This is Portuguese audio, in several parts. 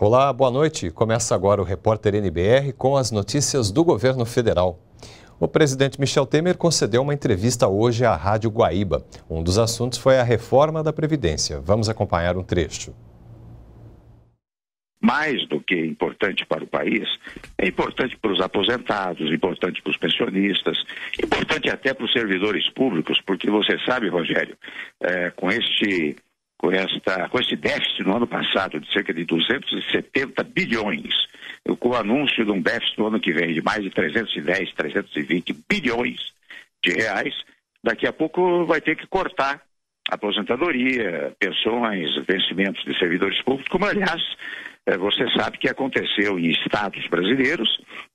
Olá, boa noite. Começa agora o Repórter NBR com as notícias do governo federal. O presidente Michel Temer concedeu uma entrevista hoje à Rádio Guaíba. Um dos assuntos foi a reforma da Previdência. Vamos acompanhar um trecho mais do que importante para o país, é importante para os aposentados, importante para os pensionistas, importante até para os servidores públicos, porque você sabe, Rogério, é, com este com, esta, com este déficit no ano passado de cerca de 270 bilhões, com o anúncio de um déficit no ano que vem de mais de 310, 320 bilhões de reais, daqui a pouco vai ter que cortar aposentadoria, pensões, vencimentos de servidores públicos, como aliás é, você sabe que aconteceu em estados brasileiros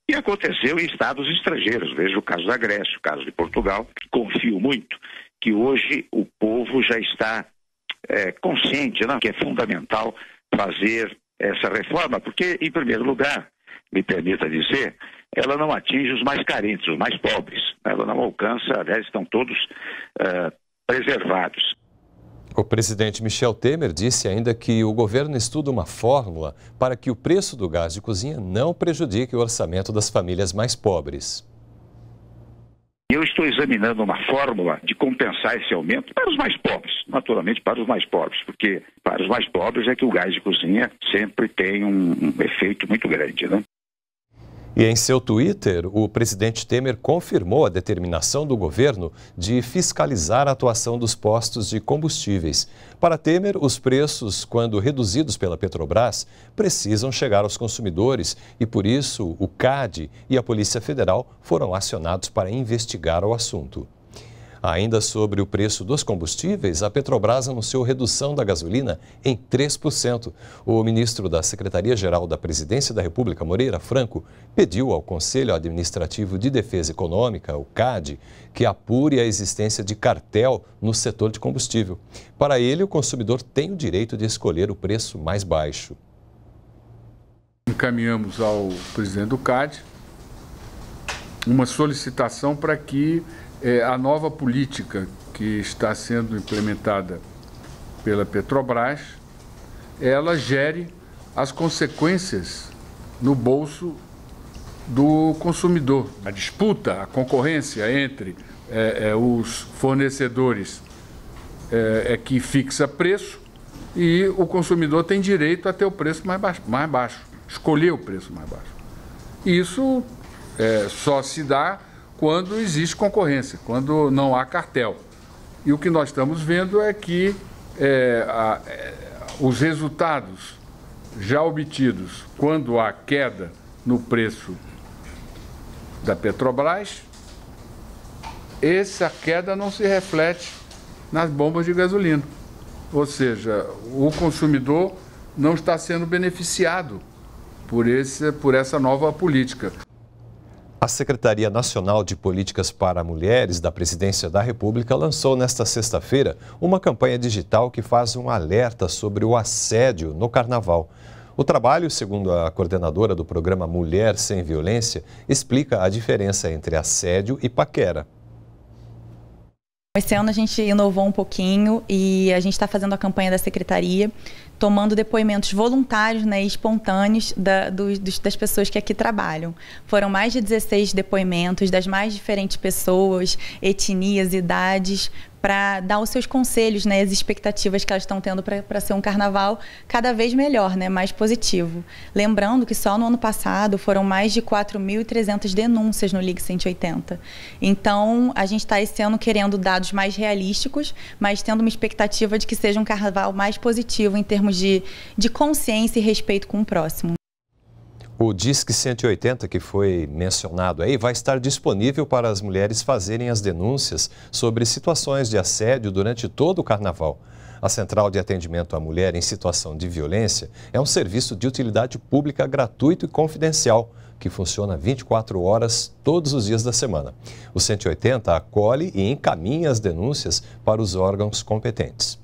e aconteceu em estados estrangeiros. Veja o caso da Grécia, o caso de Portugal. Confio muito que hoje o povo já está é, consciente não? que é fundamental fazer essa reforma, porque, em primeiro lugar, me permita dizer, ela não atinge os mais carentes, os mais pobres. Ela não alcança, aliás, estão todos uh, preservados. O presidente Michel Temer disse ainda que o governo estuda uma fórmula para que o preço do gás de cozinha não prejudique o orçamento das famílias mais pobres. Eu estou examinando uma fórmula de compensar esse aumento para os mais pobres, naturalmente para os mais pobres, porque para os mais pobres é que o gás de cozinha sempre tem um, um efeito muito grande, né? E em seu Twitter, o presidente Temer confirmou a determinação do governo de fiscalizar a atuação dos postos de combustíveis. Para Temer, os preços, quando reduzidos pela Petrobras, precisam chegar aos consumidores e, por isso, o CAD e a Polícia Federal foram acionados para investigar o assunto. Ainda sobre o preço dos combustíveis, a Petrobras anunciou redução da gasolina em 3%. O ministro da Secretaria-Geral da Presidência da República, Moreira Franco, pediu ao Conselho Administrativo de Defesa Econômica, o CAD, que apure a existência de cartel no setor de combustível. Para ele, o consumidor tem o direito de escolher o preço mais baixo. Encaminhamos ao presidente do CAD uma solicitação para que é, a nova política que está sendo implementada pela Petrobras, ela gere as consequências no bolso do consumidor. A disputa, a concorrência entre é, é, os fornecedores é, é, que fixa preço e o consumidor tem direito a ter o preço mais baixo, mais baixo escolher o preço mais baixo. Isso é, só se dá quando existe concorrência, quando não há cartel. E o que nós estamos vendo é que é, a, é, os resultados já obtidos quando há queda no preço da Petrobras, essa queda não se reflete nas bombas de gasolina. Ou seja, o consumidor não está sendo beneficiado por, esse, por essa nova política. A Secretaria Nacional de Políticas para Mulheres da Presidência da República lançou nesta sexta-feira uma campanha digital que faz um alerta sobre o assédio no carnaval. O trabalho, segundo a coordenadora do programa Mulher Sem Violência, explica a diferença entre assédio e paquera. Esse ano a gente inovou um pouquinho e a gente está fazendo a campanha da secretaria tomando depoimentos voluntários né, e espontâneos da, dos, das pessoas que aqui trabalham. Foram mais de 16 depoimentos das mais diferentes pessoas, etnias, idades, para dar os seus conselhos, né, as expectativas que elas estão tendo para ser um carnaval cada vez melhor, né, mais positivo. Lembrando que só no ano passado foram mais de 4.300 denúncias no Ligue 180. Então, a gente está esse ano querendo dados mais realísticos, mas tendo uma expectativa de que seja um carnaval mais positivo em termos de, de consciência e respeito com o próximo. O Disque 180, que foi mencionado aí, vai estar disponível para as mulheres fazerem as denúncias sobre situações de assédio durante todo o carnaval. A Central de Atendimento à Mulher em Situação de Violência é um serviço de utilidade pública gratuito e confidencial que funciona 24 horas todos os dias da semana. O 180 acolhe e encaminha as denúncias para os órgãos competentes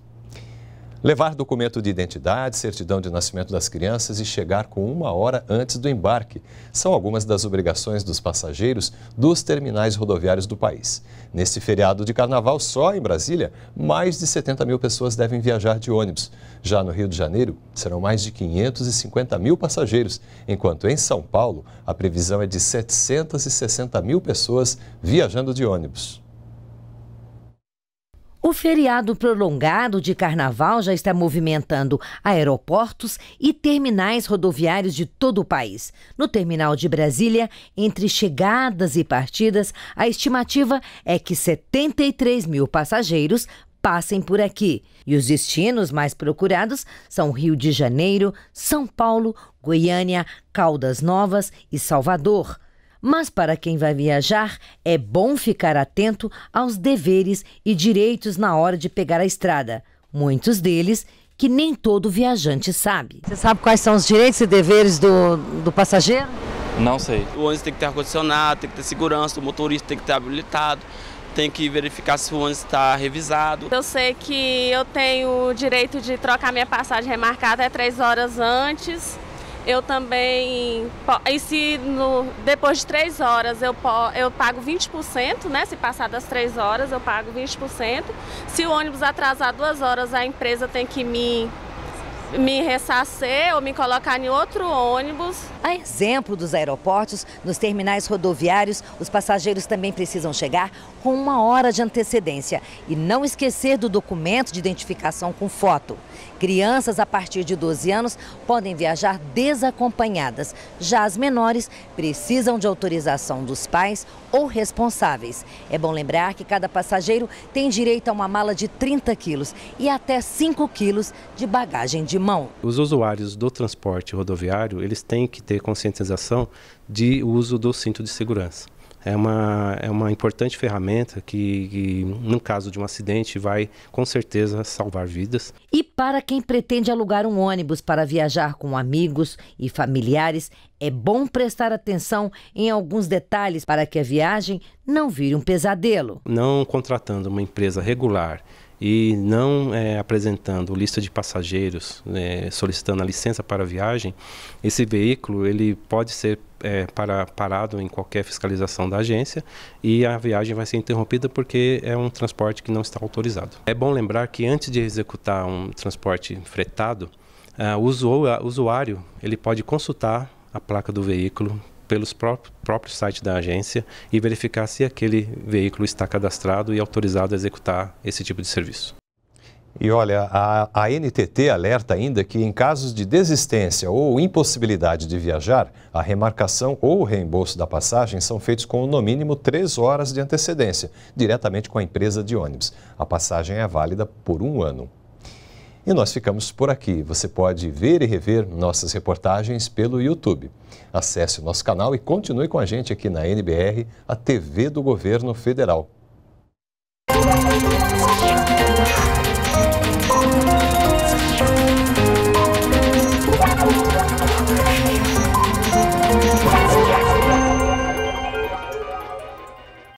levar documento de identidade, certidão de nascimento das crianças e chegar com uma hora antes do embarque. São algumas das obrigações dos passageiros dos terminais rodoviários do país. Neste feriado de carnaval, só em Brasília, mais de 70 mil pessoas devem viajar de ônibus. Já no Rio de Janeiro, serão mais de 550 mil passageiros, enquanto em São Paulo, a previsão é de 760 mil pessoas viajando de ônibus. O feriado prolongado de carnaval já está movimentando aeroportos e terminais rodoviários de todo o país. No terminal de Brasília, entre chegadas e partidas, a estimativa é que 73 mil passageiros passem por aqui. E os destinos mais procurados são Rio de Janeiro, São Paulo, Goiânia, Caldas Novas e Salvador. Mas para quem vai viajar, é bom ficar atento aos deveres e direitos na hora de pegar a estrada. Muitos deles que nem todo viajante sabe. Você sabe quais são os direitos e deveres do, do passageiro? Não sei. O ônibus tem que ter ar-condicionado, tem que ter segurança, o motorista tem que ter habilitado, tem que verificar se o ônibus está revisado. Eu sei que eu tenho o direito de trocar minha passagem remarcada até três horas antes eu também. E se no, depois de três horas eu, eu pago 20%, né? Se passar das três horas eu pago 20%. Se o ônibus atrasar duas horas, a empresa tem que me me ressarcer ou me colocar em outro ônibus. A exemplo dos aeroportos, nos terminais rodoviários, os passageiros também precisam chegar com uma hora de antecedência e não esquecer do documento de identificação com foto. Crianças a partir de 12 anos podem viajar desacompanhadas. Já as menores precisam de autorização dos pais ou responsáveis. É bom lembrar que cada passageiro tem direito a uma mala de 30 quilos e até 5 quilos de bagagem de mão. Os usuários do transporte rodoviário, eles têm que ter conscientização de uso do cinto de segurança é uma, é uma importante ferramenta que, que, no caso de um acidente, vai com certeza salvar vidas. E para quem pretende alugar um ônibus para viajar com amigos e familiares, é bom prestar atenção em alguns detalhes para que a viagem não vire um pesadelo. Não contratando uma empresa regular e não é, apresentando lista de passageiros, é, solicitando a licença para a viagem, esse veículo ele pode ser é, para, parado em qualquer fiscalização da agência e a viagem vai ser interrompida porque é um transporte que não está autorizado. É bom lembrar que antes de executar um transporte fretado, uh, o usuário ele pode consultar a placa do veículo pelos próprios próprio site da agência e verificar se aquele veículo está cadastrado e autorizado a executar esse tipo de serviço. E olha, a, a NTT alerta ainda que em casos de desistência ou impossibilidade de viajar, a remarcação ou o reembolso da passagem são feitos com no mínimo três horas de antecedência, diretamente com a empresa de ônibus. A passagem é válida por um ano. E nós ficamos por aqui. Você pode ver e rever nossas reportagens pelo YouTube. Acesse o nosso canal e continue com a gente aqui na NBR, a TV do Governo Federal.